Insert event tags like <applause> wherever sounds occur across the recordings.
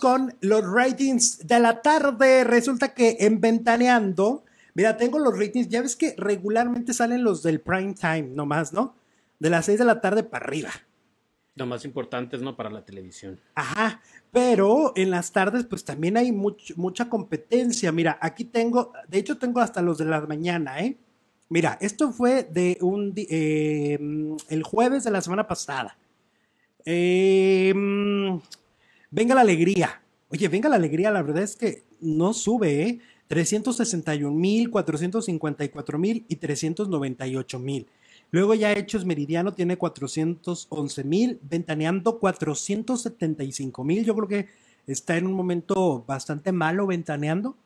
con los ratings de la tarde. Resulta que en Ventaneando, mira, tengo los ratings. Ya ves que regularmente salen los del prime time nomás, ¿no? De las 6 de la tarde para arriba. Lo más importante es no para la televisión. Ajá, pero en las tardes pues también hay mucha competencia. Mira, aquí tengo, de hecho tengo hasta los de la mañana, ¿eh? Mira, esto fue de un día eh, el jueves de la semana pasada. Eh, Venga la alegría. Oye, venga la alegría, la verdad es que no sube, ¿eh? 361 mil, 454 mil y 398 mil. Luego ya Hechos Meridiano tiene 411 mil, Ventaneando 475 mil. Yo creo que está en un momento bastante malo Ventaneando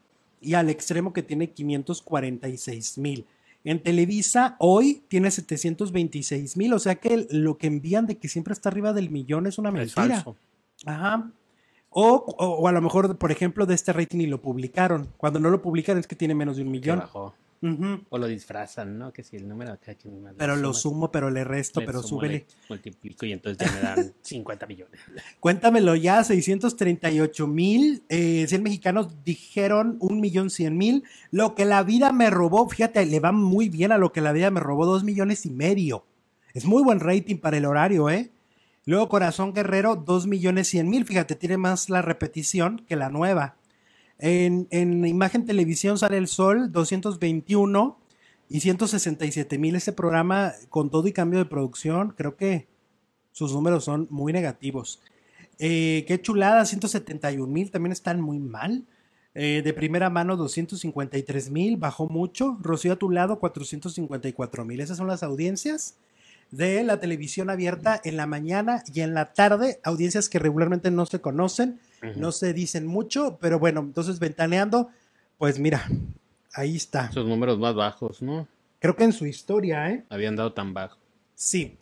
y al extremo que tiene 546 mil. En Televisa hoy tiene 726 mil, o sea que lo que envían de que siempre está arriba del millón es una mentira. Ajá. O, a lo mejor, por ejemplo, de este rating y lo publicaron. Cuando no lo publican es que tiene menos de un millón. O lo disfrazan, ¿no? Que si el número Pero lo sumo, pero le resto, pero súbele. multiplico y entonces ya me dan 50 <laughs> millones. Cuéntamelo ya, 638 mil, 100 eh, mexicanos dijeron un millón 100 mil. Lo que la vida me robó, fíjate, le va muy bien a lo que la vida me robó, dos millones y medio. Es muy buen rating para el horario, ¿eh? Luego Corazón Guerrero, 2 millones 100 mil. Fíjate, tiene más la repetición que la nueva. En, en Imagen Televisión sale el sol, 221 y 167 mil. Este programa, con todo y cambio de producción, creo que sus números son muy negativos. Eh, qué chulada, 171 mil, también están muy mal. Eh, de primera mano, 253 mil, bajó mucho. Rocío a tu lado, 454 mil. Esas son las audiencias de la televisión abierta en la mañana y en la tarde, audiencias que regularmente no se conocen, no se dicen mucho, pero bueno, entonces ventaneando, pues mira, ahí está. esos números más bajos, ¿no? Creo que en su historia, ¿eh? Habían dado tan bajo. Sí.